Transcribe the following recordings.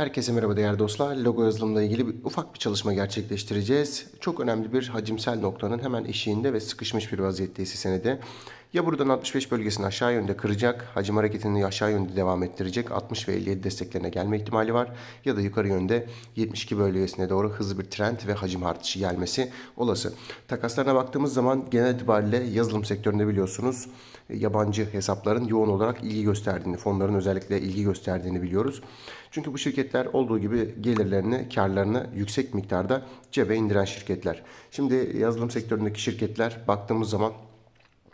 Herkese merhaba değerli dostlar. Logo yazılımla ilgili bir, ufak bir çalışma gerçekleştireceğiz. Çok önemli bir hacimsel noktanın hemen eşiğinde ve sıkışmış bir vaziyetteyiz senede. Ya buradan 65 bölgesini aşağı yönde kıracak, hacim hareketini aşağı yönde devam ettirecek 60 ve 57 desteklerine gelme ihtimali var. Ya da yukarı yönde 72 bölgesine doğru hızlı bir trend ve hacim artışı gelmesi olası. Takaslarına baktığımız zaman genel itibariyle yazılım sektöründe biliyorsunuz e, yabancı hesapların yoğun olarak ilgi gösterdiğini, fonların özellikle ilgi gösterdiğini biliyoruz. Çünkü bu şirketler olduğu gibi gelirlerini, karlarını yüksek miktarda cebe indiren şirketler. Şimdi yazılım sektöründeki şirketler baktığımız zaman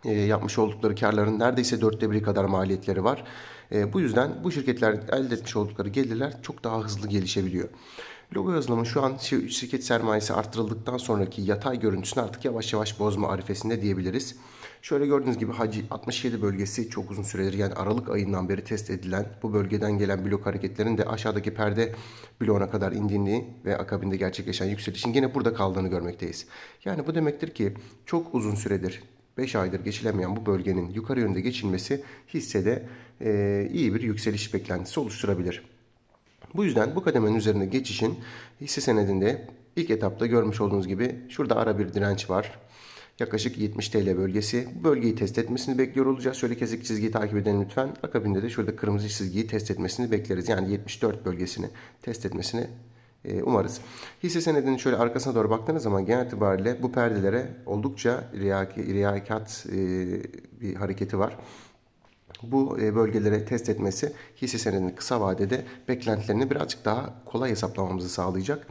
e, yapmış oldukları karların neredeyse dörtte biri kadar maliyetleri var. E, bu yüzden bu şirketler elde etmiş oldukları gelirler çok daha hızlı gelişebiliyor. Logo yazılımı şu an şirket sermayesi arttırıldıktan sonraki yatay görüntüsünü artık yavaş yavaş bozma arifesinde diyebiliriz. Şöyle gördüğünüz gibi Hacı 67 bölgesi çok uzun süredir yani Aralık ayından beri test edilen bu bölgeden gelen blok hareketlerinin de aşağıdaki perde bloğuna kadar indiğini ve akabinde gerçekleşen yükselişin yine burada kaldığını görmekteyiz. Yani bu demektir ki çok uzun süredir 5 aydır geçilemeyen bu bölgenin yukarı yönde geçilmesi hissede e, iyi bir yükseliş beklentisi oluşturabilir. Bu yüzden bu kademenin üzerinde geçişin hisse senedinde ilk etapta görmüş olduğunuz gibi şurada ara bir direnç var. Yaklaşık 70 TL bölgesi. Bu bölgeyi test etmesini bekliyor olacağız. Şöyle kesik çizgiyi takip edin lütfen. Akabinde de şurada kırmızı çizgiyi test etmesini bekleriz. Yani 74 bölgesini test etmesini e, umarız. Hisse senedinin şöyle arkasına doğru baktığınız zaman genel itibariyle bu perdelere oldukça riayet riyakat e, bir hareketi var bu e, bölgelere test etmesi hisse senedinin kısa vadede beklentilerini birazcık daha kolay hesaplamamızı sağlayacak.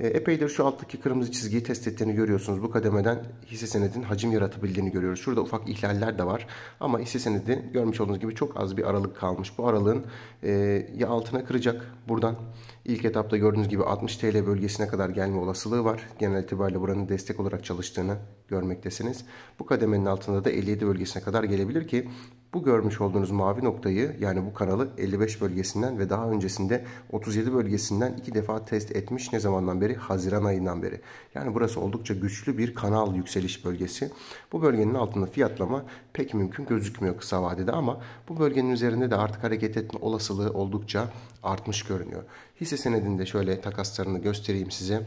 E, epeydir şu alttaki kırmızı çizgiyi test ettiğini görüyorsunuz. Bu kademeden hisse senedin hacim yaratabildiğini görüyoruz. Şurada ufak ihlaller de var. Ama hisse senedi görmüş olduğunuz gibi çok az bir aralık kalmış. Bu aralığın e, ya altına kıracak buradan ilk etapta gördüğünüz gibi 60 TL bölgesine kadar gelme olasılığı var. Genel itibariyle buranın destek olarak çalıştığını görmektesiniz. Bu kademenin altında da 57 bölgesine kadar gelebilir ki bu görmüş olduğunuz mavi noktayı yani bu kanalı 55 bölgesinden ve daha öncesinde 37 bölgesinden iki defa test etmiş ne zamandan beri? Haziran ayından beri. Yani burası oldukça güçlü bir kanal yükseliş bölgesi. Bu bölgenin altında fiyatlama pek mümkün gözükmüyor kısa vadede ama bu bölgenin üzerinde de artık hareket etme olasılığı oldukça artmış görünüyor. Hisse senedinde şöyle takaslarını göstereyim size.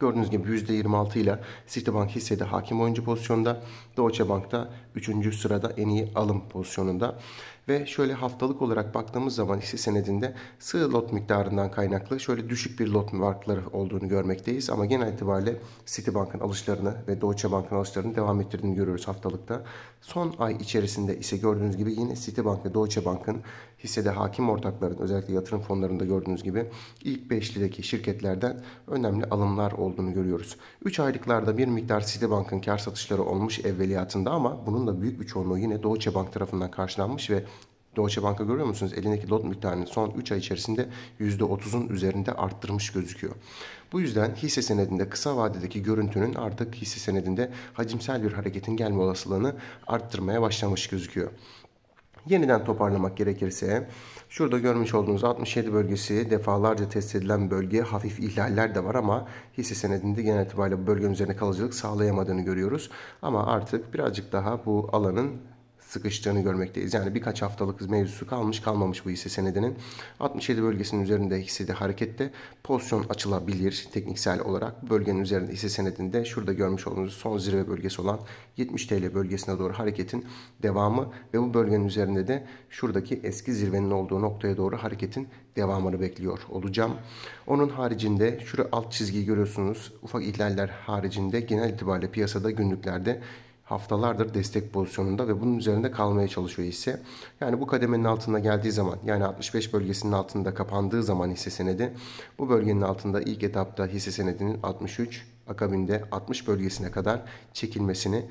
Gördüğünüz gibi %26 ile Citibank hissede hakim oyuncu pozisyonda. Deutsche Bank da 3. sırada en iyi alım pozisyonunda ve şöyle haftalık olarak baktığımız zaman hisse senedinde sığ lot miktarından kaynaklı şöyle düşük bir lot varlıkları olduğunu görmekteyiz ama genel itibariyle Citibank'ın alışlarını ve Deutsche Bank'ın alışlarını devam ettirdiğini görüyoruz haftalıkta. Son ay içerisinde ise gördüğünüz gibi yine Citibank ve Deutsche Bank'ın hissede hakim ortakların özellikle yatırım fonlarında gördüğünüz gibi ilk beşlideki şirketlerden önemli alımlar olduğunu görüyoruz. 3 aylıklarda bir miktar Citibank'ın kar satışları olmuş evveliyatında ama bunun da büyük bir çoğunluğu yine Deutsche Bank tarafından karşılanmış ve Deutsche Bank'a görüyor musunuz? Elindeki lot miktarını son 3 ay içerisinde %30'un üzerinde arttırmış gözüküyor. Bu yüzden hisse senedinde kısa vadedeki görüntünün artık hisse senedinde hacimsel bir hareketin gelme olasılığını arttırmaya başlamış gözüküyor. Yeniden toparlamak gerekirse şurada görmüş olduğunuz 67 bölgesi defalarca test edilen bölge hafif ihlaller de var ama hisse senedinde genel itibariyle bu bölgenin üzerine kalıcılık sağlayamadığını görüyoruz. Ama artık birazcık daha bu alanın sıkıştığını görmekteyiz. Yani birkaç haftalık mevzusu kalmış kalmamış bu hisse senedinin. 67 bölgesinin üzerinde hisse de harekette pozisyon açılabilir tekniksel olarak. bu Bölgenin üzerinde hisse senedinde şurada görmüş olduğunuz son zirve bölgesi olan 70 TL bölgesine doğru hareketin devamı ve bu bölgenin üzerinde de şuradaki eski zirvenin olduğu noktaya doğru hareketin devamını bekliyor olacağım. Onun haricinde şurada alt çizgiyi görüyorsunuz. Ufak ihlaller haricinde genel itibariyle piyasada günlüklerde haftalardır destek pozisyonunda ve bunun üzerinde kalmaya çalışıyor ise, Yani bu kademenin altında geldiği zaman yani 65 bölgesinin altında kapandığı zaman hisse senedi bu bölgenin altında ilk etapta hisse senedinin 63 akabinde 60 bölgesine kadar çekilmesini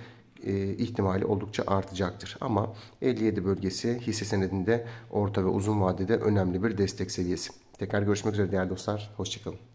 e, ihtimali oldukça artacaktır. Ama 57 bölgesi hisse senedinde orta ve uzun vadede önemli bir destek seviyesi. Tekrar görüşmek üzere değerli dostlar. Hoşçakalın.